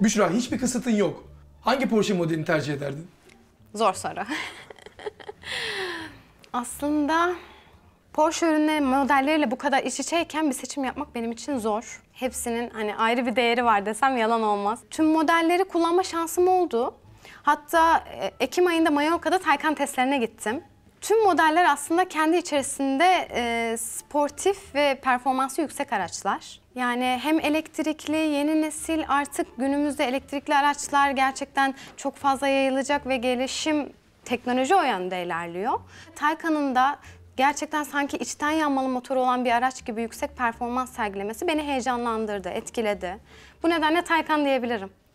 Büşra hiçbir kısıtın yok. Hangi Porsche modelini tercih ederdin? Zor soru. Aslında Porsche ürünleri modelleriyle bu kadar iç içeyken bir seçim yapmak benim için zor. Hepsinin hani ayrı bir değeri var desem yalan olmaz. Tüm modelleri kullanma şansım oldu. Hatta e, Ekim ayında Mallorca'da Taycan testlerine gittim. Tüm modeller aslında kendi içerisinde e, sportif ve performansı yüksek araçlar. Yani hem elektrikli, yeni nesil artık günümüzde elektrikli araçlar gerçekten çok fazla yayılacak ve gelişim teknoloji o yönde ilerliyor. Taycan'ın da gerçekten sanki içten yanmalı motoru olan bir araç gibi yüksek performans sergilemesi beni heyecanlandırdı, etkiledi. Bu nedenle Taycan diyebilirim.